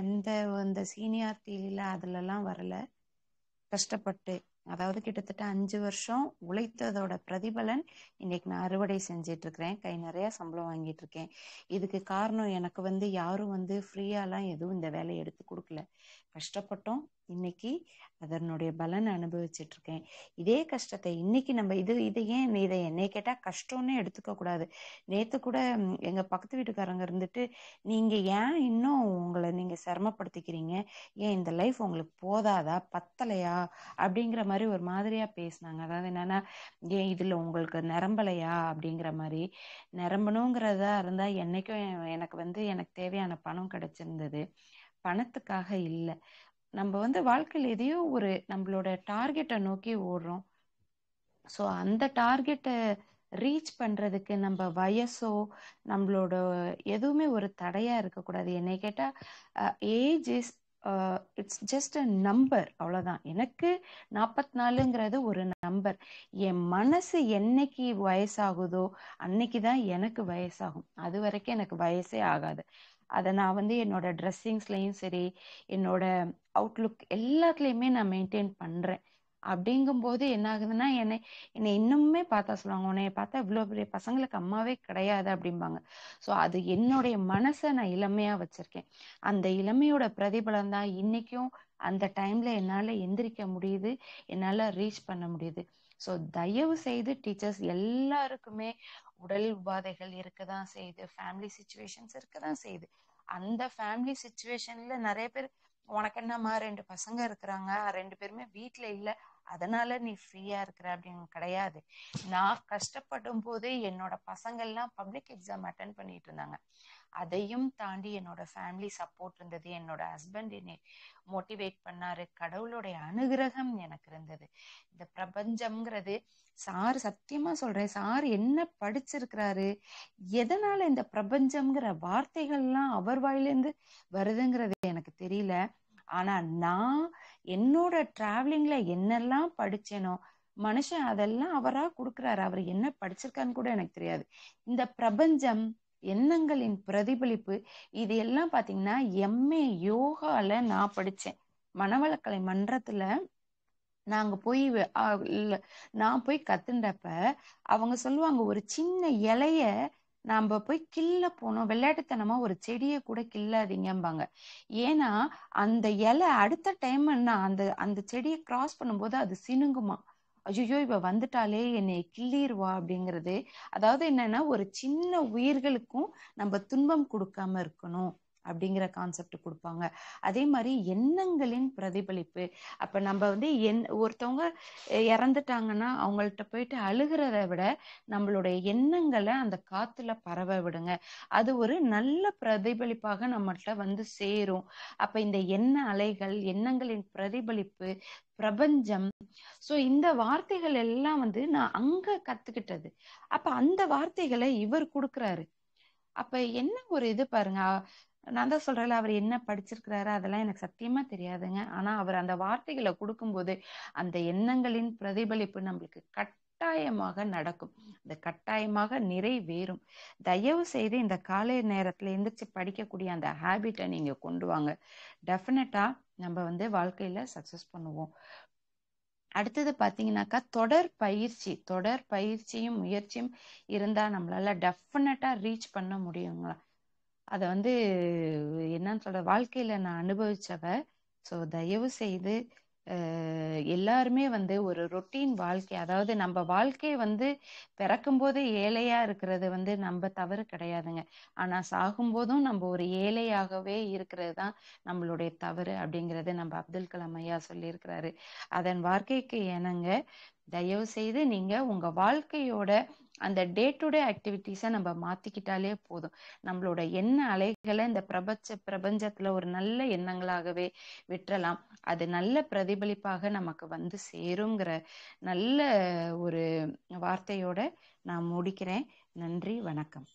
எந்த இந்த சீனியாரிட்டியில் அதிலெல்லாம் வரல கஷ்டப்பட்டு அதாவது கிட்டத்தட்ட அஞ்சு வருஷம் உழைத்ததோட பிரதிபலன் இன்னைக்கு நான் அறுவடை செஞ்சிட்டு இருக்கிறேன் கை நிறைய சம்பளம் வாங்கிட்டு இருக்கேன் இதுக்கு காரணம் எனக்கு வந்து யாரும் வந்து ஃப்ரீயாலாம் எதுவும் இந்த வேலையை எடுத்து கொடுக்கல கஷ்டப்பட்டோம் இன்னைக்கு அதனுடைய பலன் அனுபவிச்சுட்டு இருக்கேன் இதே கஷ்டத்தை இன்னைக்கு நம்ம இது இதை ஏன் இதை என்னை கேட்டா கஷ்டம்னு எடுத்துக்க கூடாது நேத்து கூட எங்க பக்கத்து வீட்டுக்காரங்க இருந்துட்டு நீங்க ஏன் இன்னும் உங்களை நீங்க சிரமப்படுத்திக்கிறீங்க ஏன் இந்த லைஃப் உங்களுக்கு போதாதா பத்தலையா அப்படிங்கிற மாதிரி மாதிரி ஒரு மாதிரியாக பேசினாங்க அதாவது என்னென்னா ஏன் இதில் உங்களுக்கு நிரம்பலையா அப்படிங்கிற மாதிரி நிரம்பணுங்கிறதா இருந்தால் என்றைக்கும் எனக்கு வந்து எனக்கு தேவையான பணம் கிடச்சிருந்தது பணத்துக்காக இல்லை நம்ம வந்து வாழ்க்கையில் எதையோ ஒரு நம்மளோட டார்கெட்டை நோக்கி ஓடுறோம் ஸோ அந்த டார்கெட்டை ரீச் பண்றதுக்கு நம்ம வயசோ நம்மளோட எதுவுமே ஒரு தடையா இருக்கக்கூடாது என்னை கேட்டால் age is it's just a number அவ்வளோதான் எனக்கு நாற்பத்தி நாலுங்கிறது ஒரு நம்பர் என் மனசு என்னைக்கு வயசாகுதோ அன்னைக்கு தான் எனக்கு வயசாகும் அது வரைக்கும் எனக்கு வயசே ஆகாது அதை நான் வந்து என்னோட ட்ரெஸ்ஸிங்ஸ்லையும் சரி என்னோட அவுட்லுக் எல்லாத்துலேயுமே நான் மெயின்டைன் பண்ணுறேன் அப்படிங்கும்போது என்ன ஆகுதுன்னா என்னை என்னை இன்னுமே பார்த்தா சொல்லுவாங்க உன்னைய பார்த்தா இவ்வளோ பெரிய பசங்களுக்கு அம்மாவே கிடையாது அப்படிம்பாங்க ஸோ அது என்னுடைய மனசை நான் இளமையா வச்சிருக்கேன் அந்த இளமையோட பிரதிபலம் தான் இன்னைக்கும் அந்த டைம்ல என்னால் எந்திரிக்க முடியுது என்னால் ரீச் பண்ண முடியுது ஸோ தயவு செய்து டீச்சர்ஸ் எல்லாருக்குமே உடல் உபாதைகள் இருக்கதான் செய்யுது ஃபேமிலி சுச்சுவேஷன்ஸ் இருக்கதான் செய்யுது அந்த ஃபேமிலி சுச்சுவேஷன்ல நிறைய பேர் உனக்கு என்னம்மா ரெண்டு பசங்க இருக்கிறாங்க ரெண்டு பேருமே வீட்டில் இல்லை அதனால நீ ஃப்ரீயா இருக்கிற அப்படின்னு கிடையாது நான் கஷ்டப்படும் போது என்னோட பசங்கள்லாம் பப்ளிக் எக்ஸாம் அட்டன் பண்ணிட்டு இருந்தாங்க அதையும் தாண்டி என்னோட ஃபேமிலி சப்போர்ட் இருந்தது என்னோட ஹஸ்பண்ட் என்னை மோட்டிவேட் பண்ணாரு கடவுளுடைய அனுகிரகம் எனக்கு இருந்தது இந்த பிரபஞ்சம்ங்கிறது சார் சத்தியமா சொல்றேன் சார் என்ன படிச்சிருக்கிறாரு எதனால இந்த பிரபஞ்சம்ங்கிற வார்த்தைகள்லாம் அவர் வாயிலிருந்து வருதுங்கிறது எனக்கு தெரியல ஆனா நான் என்னோட டிராவலிங்ல என்னெல்லாம் படிச்சேனோ மனுஷன் அதெல்லாம் அவரா கொடுக்குறாரு அவர் என்ன படிச்சிருக்கான்னு கூட எனக்கு தெரியாது இந்த பிரபஞ்சம் எண்ணங்களின் பிரதிபலிப்பு இது எல்லாம் பாத்தீங்கன்னா எம்ஏ யோகால நான் படிச்சேன் மனவளக்கலை மன்றத்துல நாங்க போய் நான் போய் கத்துண்டப்ப அவங்க சொல்லுவாங்க ஒரு சின்ன இலைய நாம் போய் கில்ல போனோம் விளையாட்டுத்தனமா ஒரு செடியை கூட கில்லாதீங்கம்பாங்க ஏன்னா அந்த இலை அடுத்த டைம் என்ன அந்த அந்த செடியை கிராஸ் பண்ணும்போது அது சினுங்குமா ஐயோ இவ வந்துட்டாலே என்னை கிள்ளிடுவா அப்படிங்கிறது அதாவது என்னன்னா ஒரு சின்ன உயிர்களுக்கும் நம்ம துன்பம் கொடுக்காம இருக்கணும் அப்படிங்கிற கான்செப்ட் கொடுப்பாங்க அதே மாதிரி எண்ணங்களின் பிரதிபலிப்பு அப்ப நம்ம வந்து என் ஒருத்தவங்க இறந்துட்டாங்கன்னா அவங்கள்ட்ட போயிட்டு அழுகிறத விட நம்மளுடைய எண்ணங்களை அந்த காத்துல பரவ விடுங்க அது ஒரு நல்ல பிரதிபலிப்பாக நம்மகிட்ட வந்து சேரும் அப்ப இந்த எண்ண அலைகள் எண்ணங்களின் பிரதிபலிப்பு பிரபஞ்சம் சோ இந்த வார்த்தைகள் எல்லாம் வந்து நான் அங்க கத்துக்கிட்டது அப்ப அந்த வார்த்தைகளை இவர் கொடுக்குறாரு அப்ப என்ன ஒரு இது பாருங்க நான் தான் சொல்றேன்ல அவர் என்ன படிச்சிருக்கிறாரு அதெல்லாம் எனக்கு சத்தியமா தெரியாதுங்க ஆனா அவர் அந்த வார்த்தைகளை கொடுக்கும்போது அந்த எண்ணங்களின் பிரதிபலிப்பு நம்மளுக்கு கட்டாயமாக நடக்கும் அது கட்டாயமாக நிறைவேறும் தயவு செய்து இந்த காலை நேரத்துல எந்திரிச்சு படிக்கக்கூடிய அந்த ஹேபிட்டை நீங்க கொண்டு வாங்க டெஃபினட்டா நம்ம வந்து வாழ்க்கையில சக்சஸ் பண்ணுவோம் அடுத்தது பார்த்தீங்கன்னாக்கா தொடர் பயிற்சி தொடர் பயிற்சியும் முயற்சியும் இருந்தால் நம்மளால டெஃபினட்டா ரீச் பண்ண முடியுங்களா அதை வந்து என்னன்னு சொல்ற வாழ்க்கையில நான் அனுபவிச்சவ ஸோ தயவு செய்து எல்லாருமே வந்து ஒரு ரொட்டீன் வாழ்க்கை அதாவது நம்ம வாழ்க்கை வந்து பிறக்கும் போது ஏழையா இருக்கிறது வந்து நம்ம தவறு கிடையாதுங்க ஆனா சாகும்போதும் நம்ம ஒரு ஏழையாகவே இருக்கிறது தான் நம்மளுடைய தவறு அப்படிங்கிறது நம்ம அப்துல் கலாம் ஐயா சொல்லியிருக்கிறாரு அதன் வாழ்க்கைக்கு என்னங்க தயவு செய்து நீங்க உங்க வாழ்க்கையோட அந்த டே டு டே ஆக்டிவிட்டிஸை நம்ம மாத்திக்கிட்டாலே போதும் நம்மளோட எண்ண அலைகளை இந்த பிரபஞ்ச பிரபஞ்சத்துல ஒரு நல்ல எண்ணங்களாகவே விட்டுறலாம் அது நல்ல பிரதிபலிப்பாக நமக்கு வந்து சேருங்கிற நல்ல ஒரு வார்த்தையோட நான் முடிக்கிறேன் நன்றி வணக்கம்